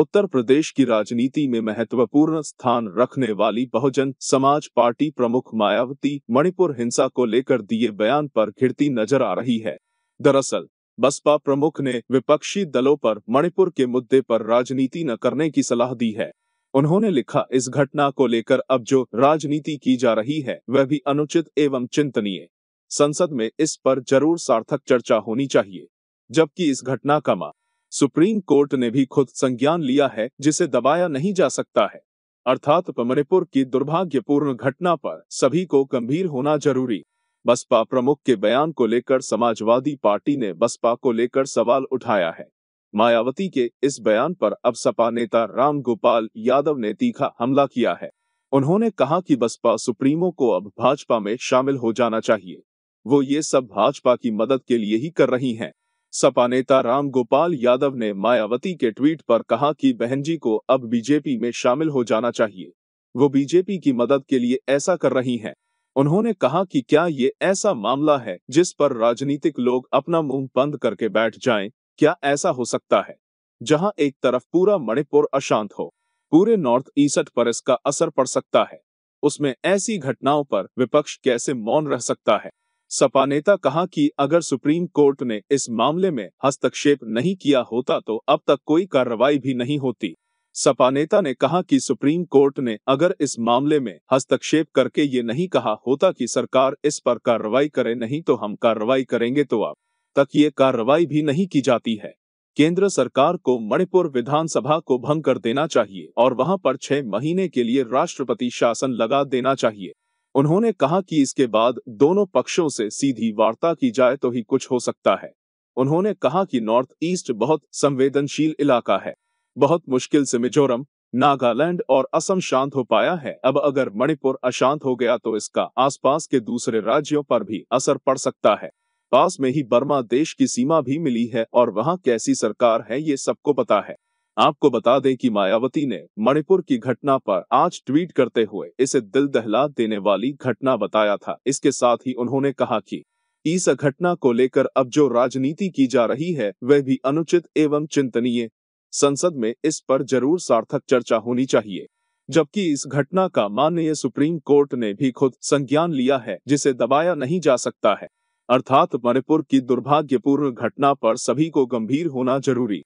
उत्तर प्रदेश की राजनीति में महत्वपूर्ण स्थान रखने वाली बहुजन समाज पार्टी प्रमुख मायावती मणिपुर हिंसा को लेकर दिए बयान पर घिरती नजर आ रही है दरअसल बसपा प्रमुख ने विपक्षी दलों पर मणिपुर के मुद्दे पर राजनीति न करने की सलाह दी है उन्होंने लिखा इस घटना को लेकर अब जो राजनीति की जा रही है वह भी अनुचित एवं चिंतनीय संसद में इस पर जरूर सार्थक चर्चा होनी चाहिए जबकि इस घटना का मा सुप्रीम कोर्ट ने भी खुद संज्ञान लिया है जिसे दबाया नहीं जा सकता है अर्थात पमरेपुर की दुर्भाग्यपूर्ण घटना पर सभी को गंभीर होना जरूरी बसपा प्रमुख के बयान को लेकर समाजवादी पार्टी ने बसपा को लेकर सवाल उठाया है मायावती के इस बयान पर अब सपा नेता राम गोपाल यादव ने तीखा हमला किया है उन्होंने कहा कि बसपा सुप्रीमो को अब भाजपा में शामिल हो जाना चाहिए वो ये सब भाजपा की मदद के लिए ही कर रही हैं सपा नेता राम गोपाल यादव ने मायावती के ट्वीट पर कहा कि बहन जी को अब बीजेपी में शामिल हो जाना चाहिए वो बीजेपी की मदद के लिए ऐसा कर रही हैं उन्होंने कहा कि क्या ये ऐसा मामला है जिस पर राजनीतिक लोग अपना मुंह बंद करके बैठ जाएं क्या ऐसा हो सकता है जहां एक तरफ पूरा मणिपुर अशांत हो पूरे नॉर्थ ईस्ट पर इसका असर पड़ सकता है उसमें ऐसी घटनाओं पर विपक्ष कैसे मौन रह सकता है सपा नेता कहा कि अगर सुप्रीम कोर्ट ने इस मामले में हस्तक्षेप नहीं किया होता तो अब तक कोई कार्रवाई भी नहीं होती सपा नेता ने कहा कि सुप्रीम कोर्ट ने अगर इस मामले में हस्तक्षेप करके ये नहीं कहा होता कि सरकार इस पर कार्रवाई करे नहीं तो हम कार्रवाई करेंगे तो अब तक ये कार्रवाई भी नहीं की जाती है केंद्र सरकार को मणिपुर विधानसभा को भंग कर देना चाहिए और वहां पर छह महीने के लिए राष्ट्रपति शासन लगा देना चाहिए उन्होंने कहा कि इसके बाद दोनों पक्षों से सीधी वार्ता की जाए तो ही कुछ हो सकता है उन्होंने कहा कि नॉर्थ ईस्ट बहुत संवेदनशील इलाका है बहुत मुश्किल से मिजोरम नागालैंड और असम शांत हो पाया है अब अगर मणिपुर अशांत हो गया तो इसका आसपास के दूसरे राज्यों पर भी असर पड़ सकता है पास में ही बर्मा देश की सीमा भी मिली है और वहां कैसी सरकार है ये सबको पता है आपको बता दें कि मायावती ने मणिपुर की घटना पर आज ट्वीट करते हुए इसे दिल दहला देने वाली घटना बताया था इसके साथ ही उन्होंने कहा कि इस घटना को लेकर अब जो राजनीति की जा रही है वह भी अनुचित एवं चिंतनीय संसद में इस पर जरूर सार्थक चर्चा होनी चाहिए जबकि इस घटना का माननीय सुप्रीम कोर्ट ने भी खुद संज्ञान लिया है जिसे दबाया नहीं जा सकता है अर्थात मणिपुर की दुर्भाग्यपूर्ण घटना पर सभी को गंभीर होना जरूरी